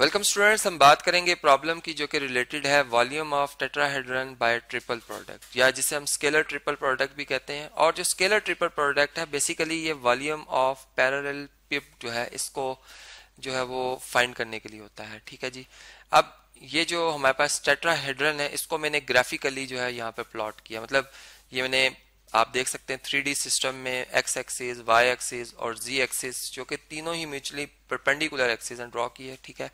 welcome students हम बात करेंगे प्रॉब्लम की जो कि रिलेटेड है volume of tetrahedron by triple product या जिसे हम स्केलर ट्रिपल प्रोडक्ट भी कहते हैं और जो स्केलर ट्रिपल प्रोडक्ट है बेसिकली ये वॉल्यूम ऑफ पैरेलल पिप जो है इसको जो है वो फाइंड करने के लिए होता है ठीक है जी अब ये जो हमारे पास टेट्राहेड्रन है इसको मैंने ग्राफिकली जो है यहाँ पर प्लॉट किया मतलब ये मैंने आप देख सकते हैं थ्री सिस्टम में एक्स एक्सिस वाई एक्सिस और जी एक्सिस जो कि तीनों ही म्यूचुअली परपेंडिकुलर एक्सिस ड्रॉ की है ठीक है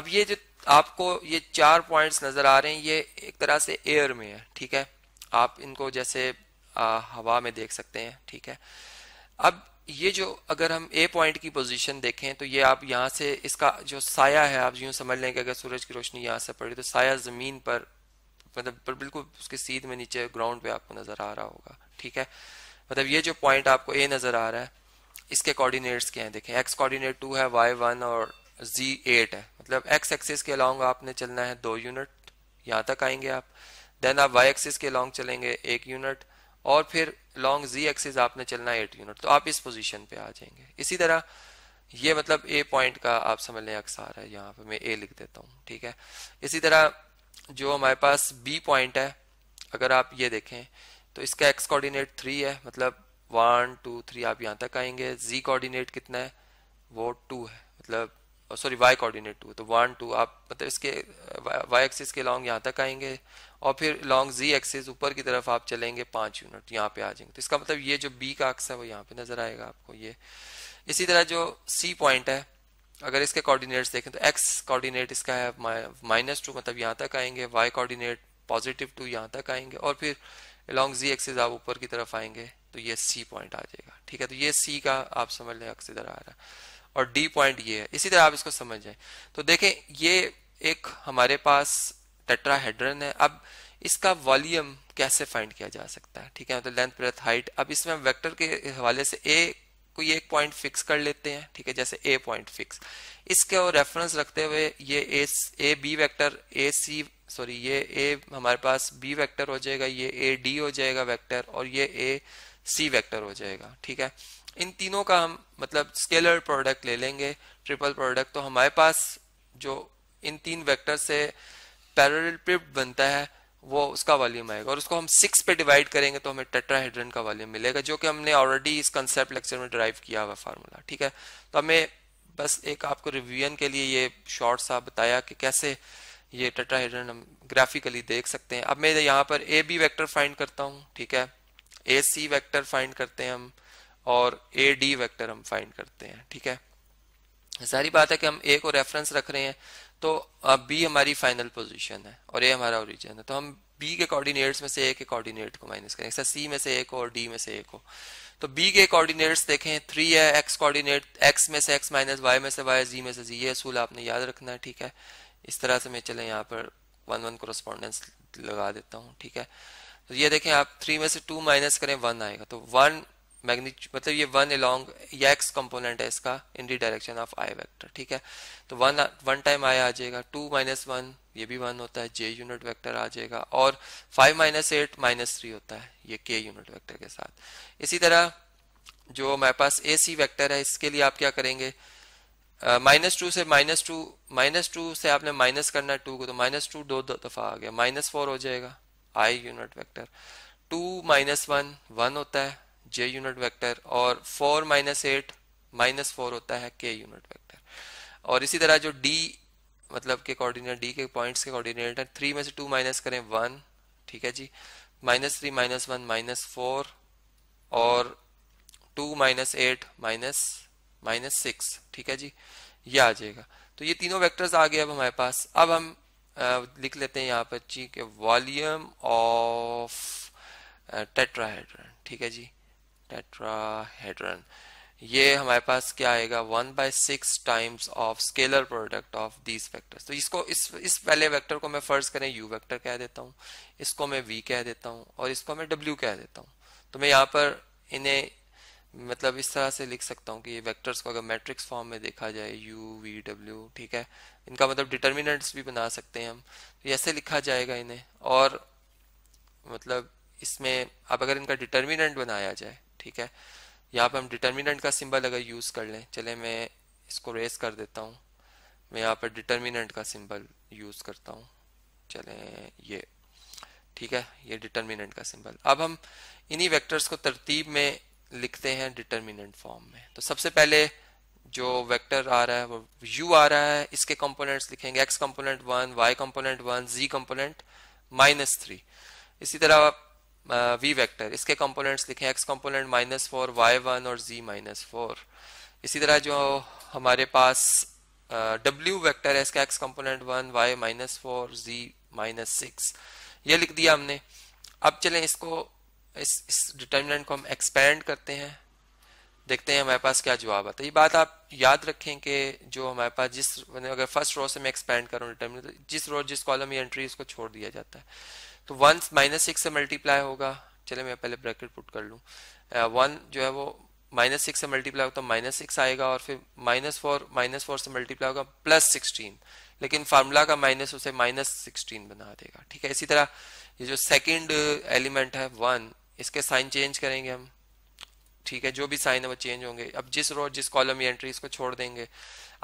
अब ये जो आपको ये चार पॉइंट्स नजर आ रहे हैं ये एक तरह से एयर में है ठीक है आप इनको जैसे आ, हवा में देख सकते हैं ठीक है अब ये जो अगर हम ए पॉइंट की पोजीशन देखें तो ये आप यहाँ से इसका जो साया है आप यूं समझ लें कि अगर सूरज की रोशनी यहाँ से पड़ी तो साया ज़मीन पर मतलब पर बिल्कुल उसके सीध में नीचे ग्राउंड पे आपको नजर आ रहा होगा ठीक है मतलब ये जो पॉइंट आपको ए नजर आ रहा है इसके कोऑर्डिनेट्स क्या हैं देखें एक्स कोऑर्डिनेट टू है वाई वन और जी एट है मतलब एक्स एक्सिस के अलॉन्ग आपने चलना है दो यूनिट यहाँ तक आएंगे आप देन आप वाई एक्सिस के लॉन्ग चलेंगे एक यूनिट और फिर लॉन्ग जी एक्सिस आपने चलना है एट यूनिट तो आप इस पोजिशन पे आ जाएंगे इसी तरह ये मतलब ए पॉइंट का आप समझ लें अक्सार है यहाँ पे मैं ए लिख देता हूँ ठीक है इसी तरह जो हमारे पास बी पॉइंट है अगर आप ये देखें तो इसका एक्स कोऑर्डिनेट थ्री है मतलब वन टू थ्री आप यहाँ तक आएंगे जी कोऑर्डिनेट कितना है वो टू है मतलब सॉरी वाई कोऑर्डिनेट टू तो वन टू आप मतलब इसके वाई एक्सिस के लॉन्ग यहाँ तक आएंगे और फिर लॉन्ग जी एक्सिस ऊपर की तरफ आप चलेंगे पाँच यूनिट यहाँ पे आ जाएंगे तो इसका मतलब ये जो बी का अक्स है वो यहाँ पे नजर आएगा आपको ये इसी तरह जो सी पॉइंट है अगर इसके कोऑर्डिनेट्स देखें तो एक्स कोऑर्डिनेट इसका है माइनस टू मतलब यहाँ तक आएंगे वाई कोऑर्डिनेट पॉजिटिव टू यहाँ तक आएंगे और फिर अलॉन्ग जी एक्सिस आप ऊपर की तरफ आएंगे तो ये सी पॉइंट आ जाएगा ठीक है तो ये सी का आप समझ लें अक्स इधर आ रहा है और डी पॉइंट ये है इसी तरह आप इसको समझ जाए तो देखें ये एक हमारे पास टेट्राहेड्रन है अब इसका वॉल्यूम कैसे फाइंड किया जा सकता है ठीक है मतलब लेंथ ब्रेथ हाइट अब इसमें हम वेक्टर के हवाले से ए कोई एक पॉइंट फिक्स कर लेते हैं ठीक है जैसे ए पॉइंट फिक्स इसके और रेफरेंस रखते हुए ये A A B vector A C sorry ये ए हमारे पास बी वैक्टर हो जाएगा ये ए डी हो जाएगा वैक्टर और ये ए सी वैक्टर हो जाएगा ठीक है इन तीनों का हम मतलब स्केलर प्रोडक्ट ले लेंगे ट्रिपल प्रोडक्ट तो हमारे पास जो इन तीन वेक्टर से पैरल बनता है वो उसका वॉल्यूम आएगा और उसको हम सिक्स पे डिवाइड करेंगे तो हमें टेट्राहेड्रन का वॉल्यूम मिलेगा जो कि हमने ऑलरेडी इस कंसेप्ट लेक्चर में ड्राइव किया हुआ फार्मूला ठीक है तो हमें बस एक आपको रिव्यूजन के लिए ये शॉर्ट सा बताया कि कैसे ये टेट्राहेड्रन हम ग्राफिकली देख सकते हैं अब मैं यहाँ पर ए बी वैक्टर फाइंड करता हूँ ठीक है ए सी वैक्टर फाइंड करते हैं हम और ए डी वैक्टर हम फाइंड करते हैं ठीक है सारी बात है कि हम ए को रेफरेंस रख रहे हैं तो अब बी हमारी फाइनल पोजीशन है और ए हमारा ओरिजिन है तो हम बी के कोऑर्डिनेट्स में से ए के कोऑर्डिनेट को माइनस करेंगे सी में से ए को और डी में से ए को तो बी के कोऑर्डिनेट्स देखें थ्री है एक्स कोऑर्डिनेट एक्स में से एक्स माइनस वाई में से वाई जी में से जी ये असूल आपने याद रखना है ठीक है इस तरह से मैं चले यहाँ पर वन वन कोरस्पॉन्डेंस लगा देता हूँ ठीक है तो ये देखें आप थ्री में से टू माइनस करें वन आएगा तो वन मैग्नीच मतलब ये वन अलॉन्ग या एक्स कंपोनेंट है इसका in the direction of I vector ठीक है तो वन वन टाइम आई आ जाएगा टू माइनस वन ये भी वन होता है जे यूनिट वेक्टर आ जाएगा और five minus eight minus three होता है ये के यूनिट वेक्टर के साथ इसी तरह जो हमारे पास ए सी वैक्टर है इसके लिए आप क्या करेंगे माइनस टू से माइनस टू माइनस टू से आपने माइनस करना टू को तो माइनस टू दो दफा आ गया माइनस फोर हो जाएगा I unit vector two minus one one होता है जे यूनिट वेक्टर और four minus eight minus four होता है के यूनिट वेक्टर और इसी तरह जो डी मतलब के कोऑर्डिनेट डी के पॉइंट्स के कोऑर्डिनेट हैं थ्री में से टू माइनस करें वन ठीक है जी minus three minus one minus four और two minus eight minus minus six ठीक है जी ये आ जाएगा तो ये तीनों वेक्टर्स आ गए अब हमारे पास अब हम आ, लिख लेते हैं यहाँ पर जी के वॉल्यूम ऑफ टेट्राहेड्रन ठीक है जी टेट्राहेड्रन ये हमारे पास क्या आएगा one by six times of scalar product of these vectors तो इसको इस इस पहले वेक्टर को मैं फर्ज करें यू वेक्टर कह देता हूँ इसको मैं वी कह देता हूँ और इसको मैं डब्ल्यू कह देता हूँ तो मैं यहाँ पर इन्हें मतलब इस तरह से लिख सकता हूँ कि ये वेक्टर्स को अगर मैट्रिक्स फॉर्म में देखा जाए यू वी डब्ल्यू ठीक है इनका मतलब डिटर्मिनेंट्स भी बना सकते हैं हम तो ऐसे लिखा जाएगा इन्हें और मतलब इसमें अब अगर इनका डिटर्मिनेंट बनाया जाए ठीक है यहाँ पर हम डिटर्मिनेंट का सिंबल अगर यूज़ कर लें चले मैं इसको रेस कर देता हूँ मैं यहाँ पर डिटर्मिनेंट का सिंबल यूज़ करता हूँ चले ये ठीक है ये डिटर्मिनेंट का सिंबल अब हम इन्हीं वेक्टर्स को तरतीब में लिखते हैं डिटर्मिनेंट फॉर्म में तो सबसे पहले जो वेक्टर आ रहा है वो u आ रहा है इसके कंपोनेंट्स लिखेंगे x component one y component one z component minus three इसी तरह वी वेक्टर इसके कंपोनेंट्स लिखे X component minus four Y one और जी माइनस फोर इसी तरह जो हमारे पास डब्ल्यू वेक्टर है इसका X component one Y minus four Z minus six ये लिख दिया हमने अब चलें इसको इस, इस डिटर्मिनेंट को हम एक्सपेंड करते हैं देखते हैं हमारे पास क्या जवाब आता है ये बात आप याद रखें कि जो हमारे पास जिस अगर फर्स्ट रो से मैं एक्सपेंड करूँ तो जिस रो जिस कॉलम या एंट्री उसको छोड़ दिया जाता है तो वन माइनस सिक्स से मल्टीप्लाई होगा चले मैं पहले ब्रैकेट पुट कर लूँ वन uh, जो है वो माइनस सिक्स से मल्टीप्लाई होगा तो माइनस सिक्स आएगा और फिर माइनस फोर माइनस फोर से मल्टीप्लाई होगा प्लस सिक्सटीन लेकिन फार्मूला का माइनस उसे माइनस सिक्सटीन बना देगा ठीक है इसी तरह ये जो सेकेंड एलिमेंट है वन इसके साइन चेंज करेंगे हम ठीक है जो भी साइन है वो चेंज होंगे अब जिस रो जिस कॉलम ये एंट्री इसको छोड़ देंगे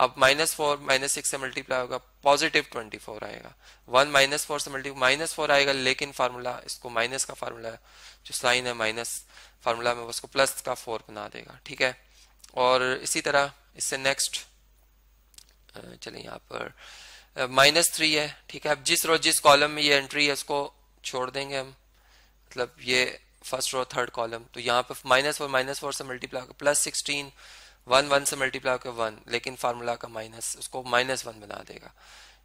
अब माइनस फोर माइनस सिक्स से मल्टीप्लाई होगा पॉजिटिव ट्वेंटी फोर आएगा वन माइनस फोर से मल्टीप्लाई माइनस फोर आएगा लेकिन फार्मूला इसको माइनस का फार्मूला है जो साइन है माइनस फार्मूला में उसको प्लस का फोर बना देगा ठीक है और इसी तरह इससे नेक्स्ट चलिए यहाँ पर माइनस थ्री है ठीक है अब जिस रोज जिस कॉलम में ये एंट्री है उसको छोड़ देंगे हम मतलब ये फर्स्ट और थर्ड कॉलम तो यहाँ पे माइनस फोर माइनस फोर से मल्टीप्लाई होकर प्लस सिक्सटीन वन वन से मल्टीप्लाई होकर वन लेकिन फार्मूला का माइनस उसको माइनस वन बना देगा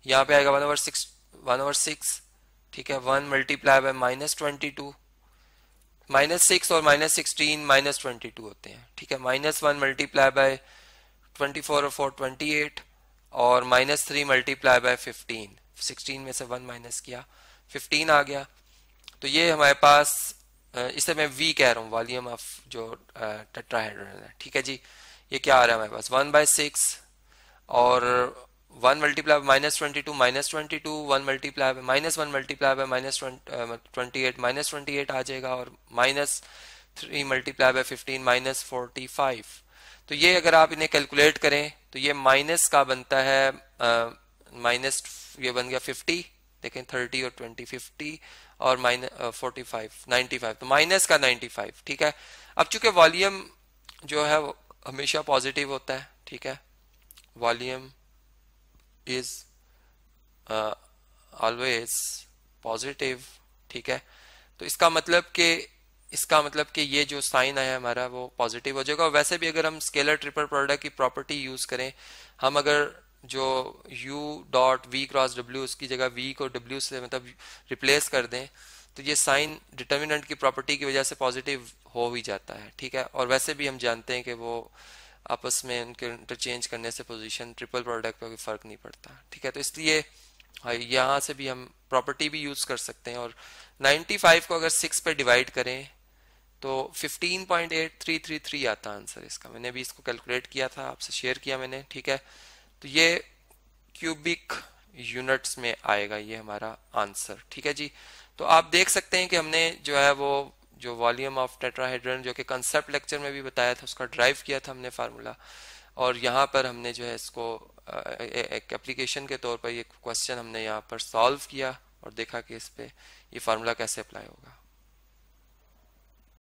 यहाँ पे आएगा one over six one over six ठीक है one multiply by minus twenty two minus six और minus sixteen minus twenty two होते हैं ठीक है minus one multiply by twenty four और फोर ट्वेंटी एट और minus three multiply by fifteen sixteen में से वन माइनस किया फिफ्टीन आ गया तो ये हमारे पास इससे मैं वी कह रहा हूँ वॉल्यूम ऑफ जो टेट्राहेड्रन है ठीक है जी ये क्या आ रहा है हमारे पास वन बाय सिक्स और one multiply minus twenty two minus twenty two one multiply minus one multiply by minus twenty eight minus twenty eight आ जाएगा और minus three multiply by fifteen minus forty five तो ये अगर आप इन्हें calculate करें तो ये माइनस का बनता है माइनस ये बन गया फिफ्टी देखें थर्टी और ट्वेंटी फिफ्टी और minus forty five ninety five तो माइनस का नाइनटी फाइव ठीक है अब चूंकि वॉल्यूम जो है वो हमेशा पॉजिटिव होता है ठीक है वॉल्यूम इज ऑलवेज पॉजिटिव ठीक है तो इसका मतलब कि इसका मतलब कि ये जो साइन आया हमारा वो पॉजिटिव हो जाएगा वैसे भी अगर हम स्केलर ट्रिपल प्रोडक्ट की प्रॉपर्टी यूज करें हम अगर जो u dot v cross w उसकी जगह v को w से मतलब रिप्लेस कर दें तो ये साइन डिटर्मिनेंट की प्रॉपर्टी की वजह से पॉजिटिव हो ही जाता है ठीक है और वैसे भी हम जानते हैं कि वो आपस में उनके इंटरचेंज करने से पोजीशन ट्रिपल प्रोडक्ट पर कोई फ़र्क नहीं पड़ता ठीक है तो इसलिए हाँ, यहाँ से भी हम प्रॉपर्टी भी यूज़ कर सकते हैं और 95 को अगर 6 पे डिवाइड करें तो 15.8333 आता आंसर इसका मैंने भी इसको कैलकुलेट किया था आपसे शेयर किया मैंने ठीक है तो ये क्यूबिक यूनिट्स में आएगा ये हमारा आंसर ठीक है जी तो आप देख सकते हैं कि हमने जो है वो जो वॉल्यूम ऑफ टेट्राहेड्रन जो कि कंसेप्ट लेक्चर में भी बताया था उसका ड्राइव किया था हमने फार्मूला और यहाँ पर हमने जो है इसको एक एप्लीकेशन के तौर पर ये क्वेश्चन हमने यहाँ पर सॉल्व किया और देखा कि इस पर ये फार्मूला कैसे अप्लाई होगा